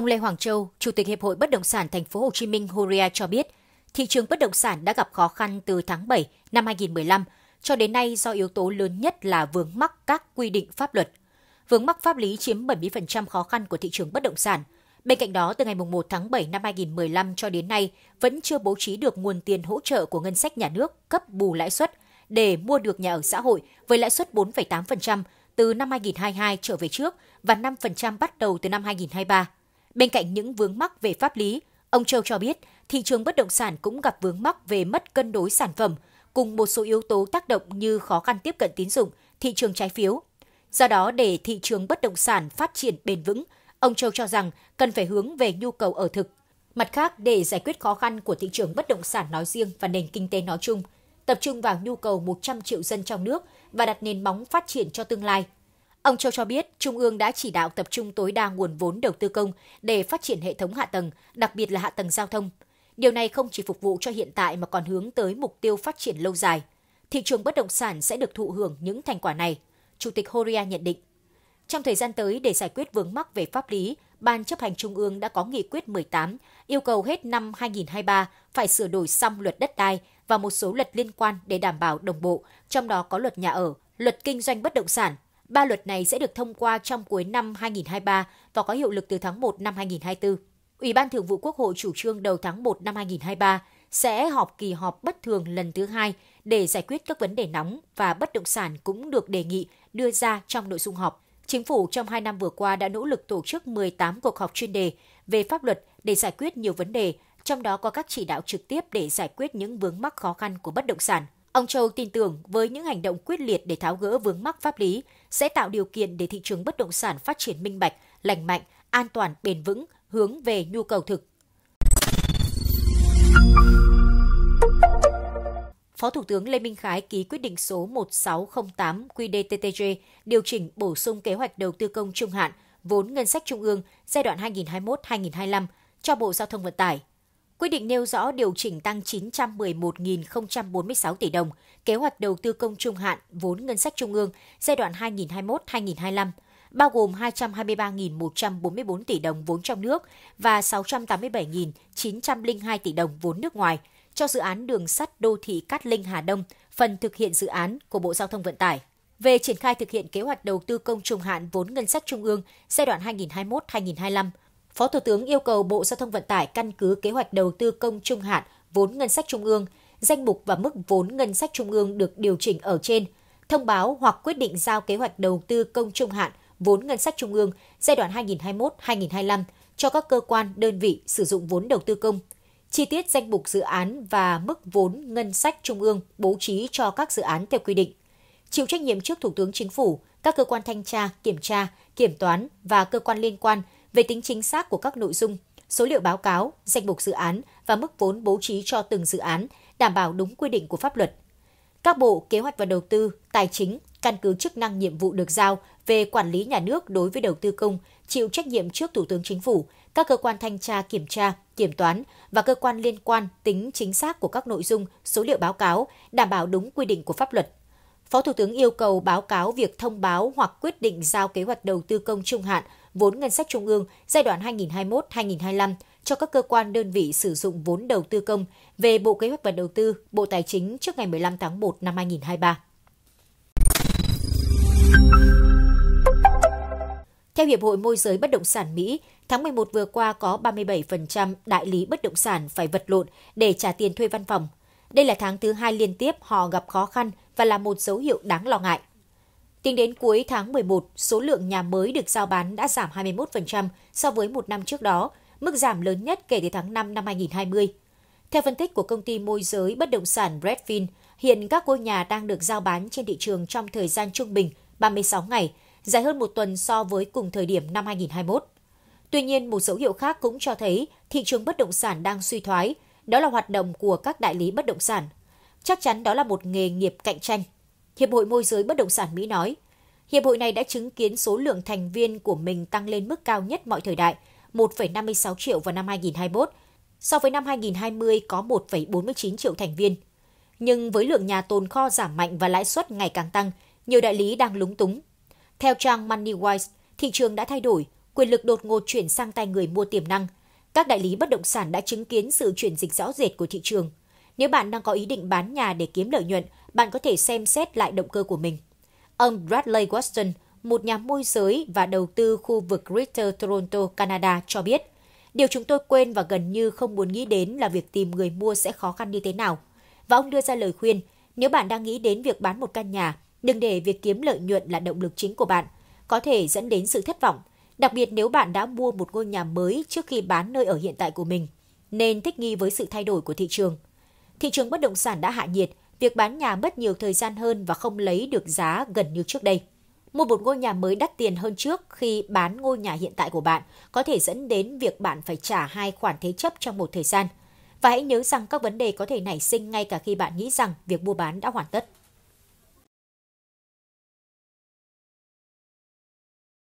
Ông Lê Hoàng Châu, Chủ tịch Hiệp hội Bất động sản Thành phố Hồ Chí Minh Horia cho biết, thị trường bất động sản đã gặp khó khăn từ tháng 7 năm 2015 cho đến nay do yếu tố lớn nhất là vướng mắc các quy định pháp luật. Vướng mắc pháp lý chiếm 70% khó khăn của thị trường bất động sản. Bên cạnh đó, từ ngày 1 tháng 7 năm 2015 cho đến nay, vẫn chưa bố trí được nguồn tiền hỗ trợ của ngân sách nhà nước cấp bù lãi suất để mua được nhà ở xã hội với lãi suất 4,8% từ năm 2022 trở về trước và 5% bắt đầu từ năm 2023. Bên cạnh những vướng mắc về pháp lý, ông Châu cho biết thị trường bất động sản cũng gặp vướng mắc về mất cân đối sản phẩm cùng một số yếu tố tác động như khó khăn tiếp cận tín dụng, thị trường trái phiếu. Do đó để thị trường bất động sản phát triển bền vững, ông Châu cho rằng cần phải hướng về nhu cầu ở thực. Mặt khác, để giải quyết khó khăn của thị trường bất động sản nói riêng và nền kinh tế nói chung, tập trung vào nhu cầu 100 triệu dân trong nước và đặt nền móng phát triển cho tương lai Ông Châu cho biết, Trung ương đã chỉ đạo tập trung tối đa nguồn vốn đầu tư công để phát triển hệ thống hạ tầng, đặc biệt là hạ tầng giao thông. Điều này không chỉ phục vụ cho hiện tại mà còn hướng tới mục tiêu phát triển lâu dài. Thị trường bất động sản sẽ được thụ hưởng những thành quả này, Chủ tịch Horia nhận định. Trong thời gian tới, để giải quyết vướng mắc về pháp lý, Ban chấp hành Trung ương đã có nghị quyết 18 yêu cầu hết năm 2023 phải sửa đổi xong luật đất đai và một số luật liên quan để đảm bảo đồng bộ, trong đó có luật nhà ở, luật kinh doanh bất động sản, Ba luật này sẽ được thông qua trong cuối năm 2023 và có hiệu lực từ tháng 1 năm 2024. Ủy ban Thường vụ Quốc hội chủ trương đầu tháng 1 năm 2023 sẽ họp kỳ họp bất thường lần thứ hai để giải quyết các vấn đề nóng và bất động sản cũng được đề nghị đưa ra trong nội dung họp. Chính phủ trong hai năm vừa qua đã nỗ lực tổ chức 18 cuộc họp chuyên đề về pháp luật để giải quyết nhiều vấn đề, trong đó có các chỉ đạo trực tiếp để giải quyết những vướng mắc khó khăn của bất động sản – Ông Châu tin tưởng với những hành động quyết liệt để tháo gỡ vướng mắc pháp lý sẽ tạo điều kiện để thị trường bất động sản phát triển minh bạch, lành mạnh, an toàn, bền vững, hướng về nhu cầu thực. Phó Thủ tướng Lê Minh Khái ký quyết định số 1608 qđ điều chỉnh bổ sung kế hoạch đầu tư công trung hạn vốn ngân sách trung ương giai đoạn 2021-2025 cho Bộ Giao thông Vận tải Quyết định nêu rõ điều chỉnh tăng 911.046 tỷ đồng kế hoạch đầu tư công trung hạn vốn ngân sách trung ương giai đoạn 2021-2025 bao gồm 223.144 tỷ đồng vốn trong nước và 687.902 tỷ đồng vốn nước ngoài cho dự án đường sắt đô thị Cát Linh Hà Đông, phần thực hiện dự án của Bộ Giao thông Vận tải về triển khai thực hiện kế hoạch đầu tư công trung hạn vốn ngân sách trung ương giai đoạn 2021-2025 Phó Thủ tướng yêu cầu Bộ Giao thông Vận tải căn cứ kế hoạch đầu tư công trung hạn, vốn ngân sách trung ương, danh mục và mức vốn ngân sách trung ương được điều chỉnh ở trên, thông báo hoặc quyết định giao kế hoạch đầu tư công trung hạn, vốn ngân sách trung ương giai đoạn 2021-2025 cho các cơ quan, đơn vị sử dụng vốn đầu tư công. Chi tiết danh mục dự án và mức vốn ngân sách trung ương bố trí cho các dự án theo quy định. Chịu trách nhiệm trước Thủ tướng Chính phủ, các cơ quan thanh tra, kiểm tra, kiểm toán và cơ quan liên quan – về tính chính xác của các nội dung, số liệu báo cáo, danh mục dự án và mức vốn bố trí cho từng dự án, đảm bảo đúng quy định của pháp luật. Các bộ Kế hoạch và Đầu tư, Tài chính, căn cứ chức năng nhiệm vụ được giao về quản lý nhà nước đối với đầu tư công, chịu trách nhiệm trước Thủ tướng Chính phủ, các cơ quan thanh tra kiểm tra, kiểm toán và cơ quan liên quan tính chính xác của các nội dung, số liệu báo cáo, đảm bảo đúng quy định của pháp luật. Phó Thủ tướng yêu cầu báo cáo việc thông báo hoặc quyết định giao kế hoạch đầu tư công trung hạn vốn ngân sách trung ương giai đoạn 2021-2025 cho các cơ quan đơn vị sử dụng vốn đầu tư công về Bộ Kế hoạch và Đầu tư, Bộ Tài chính trước ngày 15 tháng 1 năm 2023. Theo Hiệp hội Môi giới Bất động sản Mỹ, tháng 11 vừa qua có 37% đại lý bất động sản phải vật lộn để trả tiền thuê văn phòng đây là tháng thứ hai liên tiếp họ gặp khó khăn và là một dấu hiệu đáng lo ngại. Tính đến cuối tháng 11, số lượng nhà mới được giao bán đã giảm 21% so với một năm trước đó, mức giảm lớn nhất kể từ tháng 5 năm 2020. Theo phân tích của công ty môi giới bất động sản Redfin, hiện các ngôi nhà đang được giao bán trên thị trường trong thời gian trung bình 36 ngày, dài hơn một tuần so với cùng thời điểm năm 2021. Tuy nhiên, một dấu hiệu khác cũng cho thấy thị trường bất động sản đang suy thoái đó là hoạt động của các đại lý bất động sản. Chắc chắn đó là một nghề nghiệp cạnh tranh. Hiệp hội môi giới bất động sản Mỹ nói, hiệp hội này đã chứng kiến số lượng thành viên của mình tăng lên mức cao nhất mọi thời đại, 1,56 triệu vào năm 2021, so với năm 2020 có 1,49 triệu thành viên. Nhưng với lượng nhà tồn kho giảm mạnh và lãi suất ngày càng tăng, nhiều đại lý đang lúng túng. Theo trang Moneywise, thị trường đã thay đổi, quyền lực đột ngột chuyển sang tay người mua tiềm năng – các đại lý bất động sản đã chứng kiến sự chuyển dịch rõ rệt của thị trường. Nếu bạn đang có ý định bán nhà để kiếm lợi nhuận, bạn có thể xem xét lại động cơ của mình. Ông Bradley Watson, một nhà môi giới và đầu tư khu vực Greater Toronto, Canada cho biết, điều chúng tôi quên và gần như không muốn nghĩ đến là việc tìm người mua sẽ khó khăn như thế nào. Và ông đưa ra lời khuyên, nếu bạn đang nghĩ đến việc bán một căn nhà, đừng để việc kiếm lợi nhuận là động lực chính của bạn, có thể dẫn đến sự thất vọng đặc biệt nếu bạn đã mua một ngôi nhà mới trước khi bán nơi ở hiện tại của mình, nên thích nghi với sự thay đổi của thị trường. Thị trường bất động sản đã hạ nhiệt, việc bán nhà mất nhiều thời gian hơn và không lấy được giá gần như trước đây. Mua một ngôi nhà mới đắt tiền hơn trước khi bán ngôi nhà hiện tại của bạn có thể dẫn đến việc bạn phải trả hai khoản thế chấp trong một thời gian. Và hãy nhớ rằng các vấn đề có thể nảy sinh ngay cả khi bạn nghĩ rằng việc mua bán đã hoàn tất.